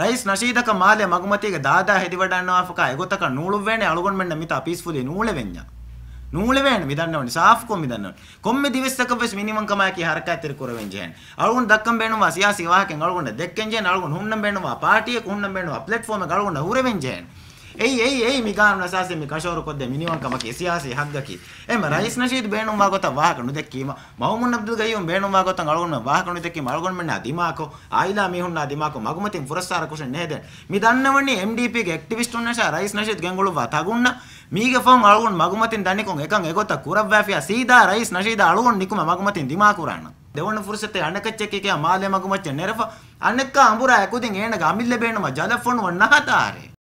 rice ನಶೀದಕ ಮಾಲೆ ಮಗುಮತಿಗೆ ದಾದಾ ಹೆದಿವಡಣ್ಣ ಆಫಕ ಎಗೊತಕ ನೂಳುವೇಣೆ ಅಳಗೊಂಡ್ಮೆಂಡ ಮಿತ peacefully ನೂಳೆವೆಂಜ ನೂಳೆವೇಣೆ ಮಿದಣ್ಣವಣಿ ಸಾಫ್ ಕೊಮ್ಮಿ ದಣ್ಣವಣಿ ಕೊಮ್ಮೆ ದಿವಸಕ ಬೆಸ್ ಮಿನಿಮಂ ಕಮಾಕಿ ಹರಕಾ ತಿರುಕುರವೆಂಜ ಹೇಣ ಅಳಗೊಂಡು ದಕ್ಕಂ ಬೇಣುವ ಸಿಯಾಸಿ ವಾಹಕೆ ಅಳಗೊಂಡ ದೆಕ್ಕೆಂಜೇನ ಅಳಗೊಂಡು ಹುಣ್ಣಂ ಬೇಣುವ ಪಾರ್ಟಿಯಕ್ಕೆ ಹುಣ್ಣಂ ಬೇಣುವ ಪ್ಲಾಟ್ಫಾರ್ಮ್ಗೆ ಅಳಗೊಂಡ ಊರೆವೆಂಜ ಹೇಣ එයි එයි එයි මිකාරුණ අසාසෙ මි කශෝරු කොද්ද මිනිවන් කමකි සියාසි හග්ගකි එම රයිස් නශීද් බේනුම් වාගත වාහකනු දෙක්කීම මවමුන් අබ්දුල් ගයියුම් බේනුම් වාගත අලගොන්න වාහකනු දෙක්කීම අලගොන්න මෙන්න දිමාකෝ ආයිලා මිහුන්නා දිමාකෝ මගුමතින් පුරස්කාර කුෂන් නේද මි දන්නවන්නේ MDP ගේ ඇක්ටිවිස්ට් උන්නෂා රයිස් නශීද් ගෙන්ගොළු වා තගුන්න මීගේ ෆෝන් අලගොන්න මගුමතින් දනිකොන් එකන් එගොත කුරබ්වාෆියා සීදා රයිස් නශීදා අලගොන්න නිකුම මගුමතින් දිමාකුරාන දෙවන ෆුර්සතේ අනකච්චකේ කියා මාලේ මගුමච්ච නෙරෆ අනක අඹුරා එකුදින් ඒන ගමිල්ල බේනම ජලෆොන් වන්නහතාරේ